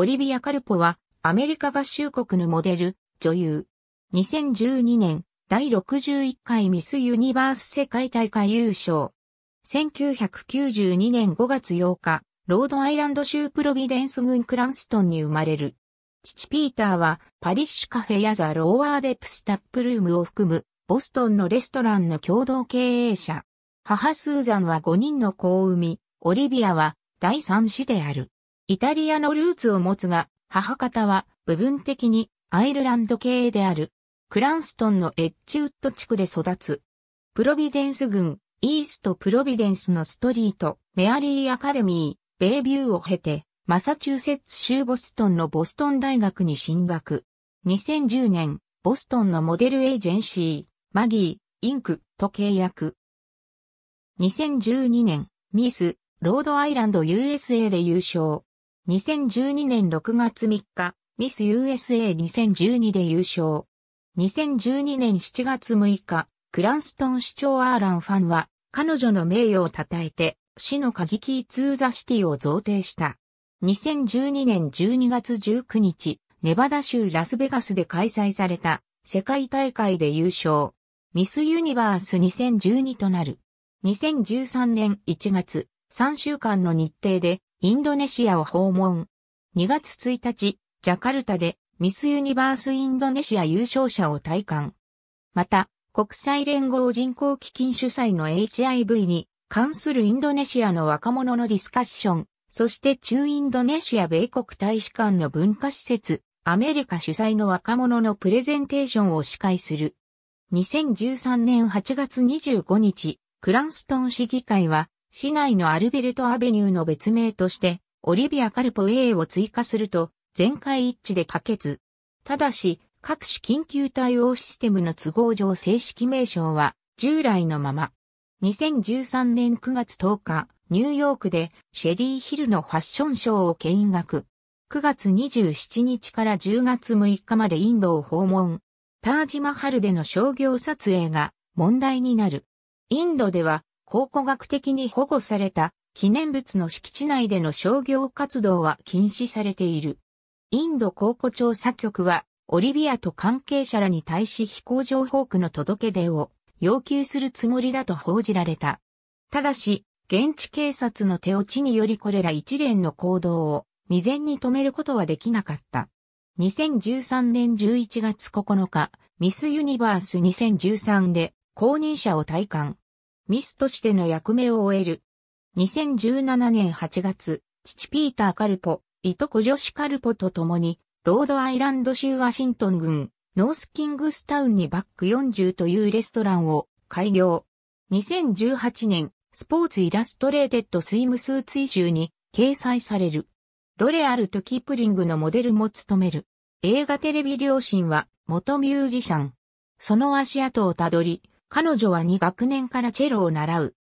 オリビア・カルポは、アメリカ合衆国のモデル、女優。2012年、第61回ミス・ユニバース世界大会優勝。1992年5月8日、ロードアイランド州プロビデンス郡クランストンに生まれる。父ピーターは、パリッシュカフェやザ・ローワーデプスタップルームを含む、ボストンのレストランの共同経営者。母スーザンは5人の子を産み、オリビアは第3子である。イタリアのルーツを持つが、母方は部分的にアイルランド系である。クランストンのエッジウッド地区で育つ。プロビデンス郡、イーストプロビデンスのストリート、メアリーアカデミー、ベイビューを経て、マサチューセッツ州ボストンのボストン大学に進学。2010年、ボストンのモデルエージェンシー、マギー、インクと契約。2012年、ミス、ロードアイランド USA で優勝。2012年6月3日、ミス USA2012 で優勝。2012年7月6日、クランストン市長アーランファンは、彼女の名誉を称えて、市の鍵キーツーザシティを贈呈した。2012年12月19日、ネバダ州ラスベガスで開催された世界大会で優勝。ミスユニバース2012となる。2013年1月、3週間の日程でインドネシアを訪問。2月1日、ジャカルタでミスユニバースインドネシア優勝者を体感。また、国際連合人口基金主催の HIV に関するインドネシアの若者のディスカッション、そして中インドネシア米国大使館の文化施設、アメリカ主催の若者のプレゼンテーションを司会する。2013年8月25日、クランストン市議会は市内のアルベルトアベニューの別名として、オリビア・カルポ A を追加すると、全会一致で可決。ただし、各種緊急対応システムの都合上正式名称は、従来のまま。2013年9月10日、ニューヨークでシェリー・ヒルのファッションショーを見学。9月27日から10月6日までインドを訪問。タージマハルでの商業撮影が問題になる。インドでは考古学的に保護された記念物の敷地内での商業活動は禁止されている。インド考古調査局は、オリビアと関係者らに対し飛行情報区の届け出を要求するつもりだと報じられた。ただし、現地警察の手落ちによりこれら一連の行動を未然に止めることはできなかった。2013年11月9日、ミスユニバース2013で公認者を退官。ミスとしての役目を終える。2017年8月、父ピーター・カルポ、いとこ女子カルポと共に、ロードアイランド州ワシントン郡、ノースキングスタウンにバック40というレストランを開業。2018年、スポーツイラストレーテッドスイムスーツ移集に掲載される。ロレアルとキープリングのモデルも務める。映画テレビ両親は元ミュージシャン。その足跡をたどり、彼女は2学年からチェロを習う。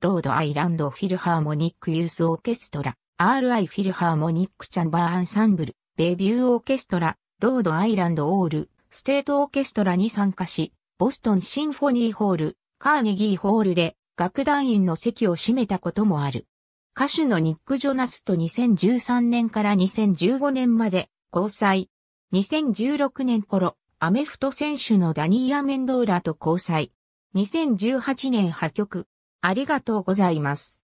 ロードアイランドフィルハーモニックユースオーケストラ、RI フィルハーモニックチャンバーアンサンブル、ベビューオーケストラ、ロードアイランドオール、ステートオーケストラに参加し、ボストンシンフォニーホール、カーネギーホールで楽団員の席を占めたこともある。歌手のニック・ジョナスと2013年から2015年まで交際。2016年頃、アメフト選手のダニー・アメンドーラと交際。2018年破局。ありがとうございます。